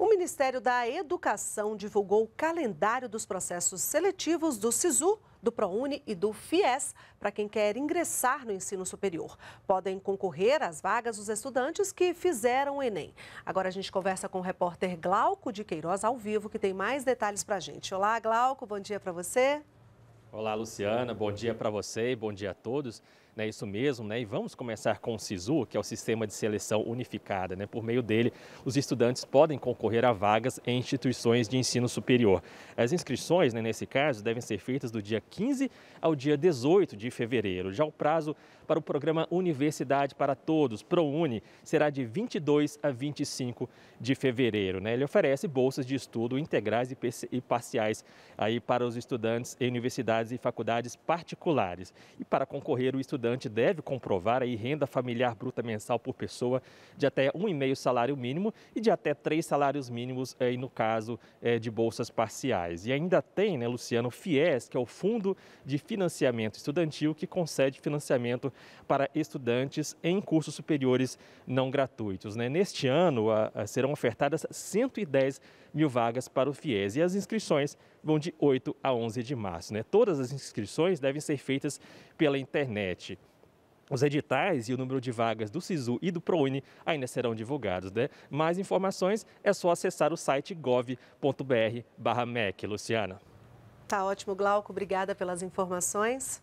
O Ministério da Educação divulgou o calendário dos processos seletivos do SISU, do ProUni e do FIES para quem quer ingressar no ensino superior. Podem concorrer às vagas os estudantes que fizeram o Enem. Agora a gente conversa com o repórter Glauco de Queiroz ao vivo, que tem mais detalhes para a gente. Olá, Glauco, bom dia para você. Olá, Luciana, bom dia para você e bom dia a todos. É isso mesmo, né? E vamos começar com o SISU, que é o Sistema de Seleção Unificada, né? Por meio dele, os estudantes podem concorrer a vagas em instituições de ensino superior. As inscrições, né, nesse caso, devem ser feitas do dia 15 ao dia 18 de fevereiro. Já o prazo para o programa Universidade para Todos, ProUni, será de 22 a 25 de fevereiro, né? Ele oferece bolsas de estudo integrais e parciais aí para os estudantes em universidades e faculdades particulares. E para concorrer o estudante estudante deve comprovar aí renda familiar bruta mensal por pessoa de até 1,5 salário mínimo e de até 3 salários mínimos aí eh, no caso eh, de bolsas parciais. E ainda tem, né, Luciano, FIES, que é o Fundo de Financiamento Estudantil, que concede financiamento para estudantes em cursos superiores não gratuitos. Né? Neste ano, a, a, serão ofertadas 110 mil vagas para o FIES e as inscrições vão de 8 a 11 de março. Né? Todas as inscrições devem ser feitas pela internet. Os editais e o número de vagas do SISU e do ProUni ainda serão divulgados, né? Mais informações é só acessar o site gov.br/mec, Luciana. Tá ótimo, Glauco. Obrigada pelas informações.